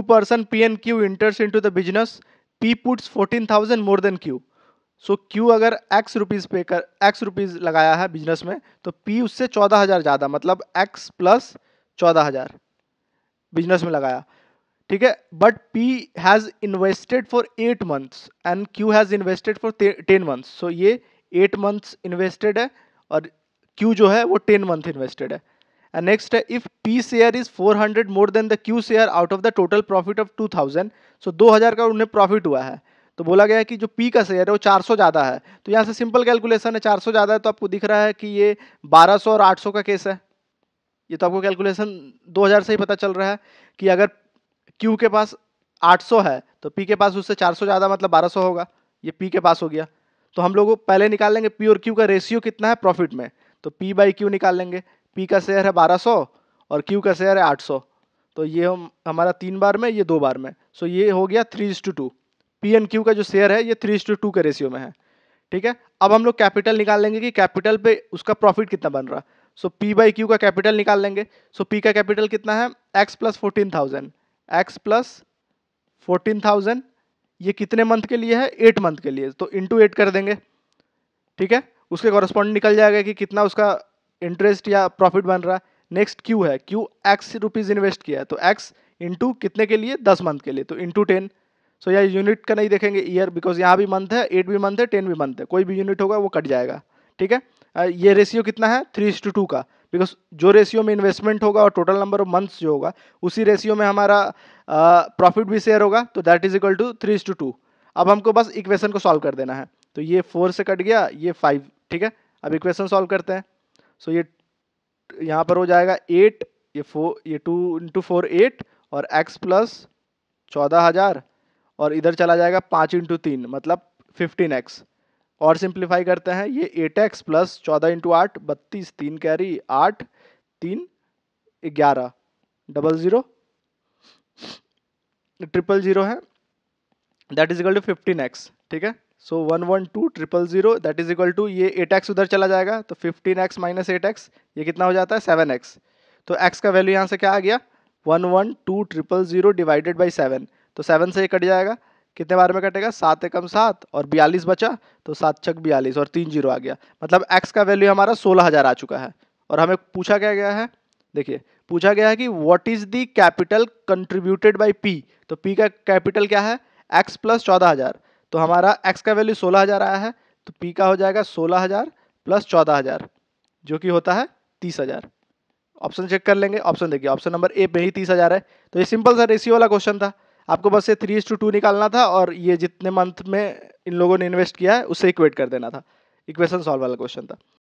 P person Q enters into the business P puts fourteen thousand more than Q so Q अगर X rupees पे कर x rupees लगाया है business में तो P उससे चौदह हज़ार ज़्यादा मतलब एक्स प्लस चौदह हज़ार बिजनेस में लगाया ठीक है but P has invested for eight months and Q has invested for ten months so ये एट मंथ्स इन्वेस्टेड है और क्यू जो है वो टेन मंथ इन्वेस्टेड है And next, if P share is 400 more than the Q share out of the total profit of 2000, so 2000 का उन्हें profit हुआ है तो बोला गया है कि जो पी का शेयर है वो 400 ज़्यादा है तो यहाँ से सिंपल कैलकुलेशन है 400 ज़्यादा है तो आपको दिख रहा है कि ये 1200 और 800 का केस है ये तो आपको कैलकुलेशन 2000 से ही पता चल रहा है कि अगर क्यू के पास 800 है तो पी के पास उससे 400 ज़्यादा मतलब 1200 होगा ये पी के पास हो गया तो हम लोग पहले निकाल लेंगे पी और क्यू का रेशियो कितना है प्रॉफिट में तो पी बाई क्यू निकाल लेंगे पी का शेयर है 1200 और क्यू का शेयर है 800 तो ये हम हमारा तीन बार में ये दो बार में सो ये हो गया three is to two P and Q का जो शेयर है ये थ्री इज टू टू के रेशियो में है ठीक है अब हम लोग कैपिटल निकाल लेंगे कि कैपिटल पे उसका प्रॉफिट कितना बन रहा सो पी बाई क्यू का कैपिटल निकाल लेंगे सो पी का कैपिटल कितना है X plus fourteen thousand X plus fourteen thousand ये कितने मंथ के लिए है एट मंथ के लिए तो इंटू एट कर देंगे ठीक है उसके कॉरस्पॉन्ड निकल जाएगा कि कितना उसका इंटरेस्ट या प्रॉफिट बन रहा है नेक्स्ट क्यू है क्यू एक्स रुपीज़ इन्वेस्ट किया है तो एक्स इंटू कितने के लिए दस मंथ के लिए तो इंटू टेन सो या यूनिट का नहीं देखेंगे ईयर बिकॉज यहाँ भी मंथ है एट भी मंथ है टेन भी मंथ है कोई भी यूनिट होगा वो कट जाएगा ठीक है ये रेशियो कितना है थ्री टू टू का बिकॉज जो रेशियो में इन्वेस्टमेंट होगा और टोटल नंबर ऑफ मंथ्स जो होगा उसी रेशियो में हमारा प्रॉफिट भी शेयर होगा तो that is equal to three to two अब हमको बस इक्वेशन को सॉल्व कर देना है तो ये फोर से कट गया ये फाइव ठीक है अब इक्वेशन सॉल्व करते हैं सो ये यहाँ पर हो जाएगा एट ये फोर ये टू इंटू फोर एट और एक्स प्लस चौदह हज़ार और इधर चला जाएगा पाँच इंटू तीन मतलब फिफ्टीन एक्स और सिंप्लीफाई करते हैं ये एट एक्स प्लस चौदह इंटू आठ बत्तीस तीन कैरी आठ तीन ग्यारह डबल ज़ीरो ट्रिपल ज़ीरो है that is equal to fifteen x ठीक है so one one two triple zero that is equal to ये एट एक्स उधर चला जाएगा तो fifteen x minus eight x ये कितना हो जाता है सेवन एक्स तो एक्स का वैल्यू यहाँ से क्या आ गया one one two triple zero divided by seven तो सेवन से ये कट जाएगा कितने बार में कटेगा सात एकम सात और बयालीस बचा तो सात छक बयालीस और तीन जीरो आ गया मतलब एक्स का वैल्यू हमारा सोलह हज़ार आ चुका है और हमें पूछा क्या गया है देखिए पूछा गया है कि what is the capital contributed by P तो पी का कैपिटल क्या है एक्स प्लस चौदह हज़ार तो हमारा एक्स का वैल्यू सोलह हज़ार आया है तो पी का हो जाएगा सोलह हज़ार प्लस चौदह हज़ार जो कि होता है तीस हज़ार ऑप्शन चेक कर लेंगे ऑप्शन देखिए ऑप्शन नंबर ए पे ही तीस हज़ार है तो ये सिंपल सा रेशियो वाला क्वेश्चन था आपको बस ये थ्री टू टू निकालना था और ये जितने मंथ में इन लोगों ने इन्वेस्ट किया है उससे इक्वेट कर देना था इक्वेशन सॉल्व वाला क्वेश्चन था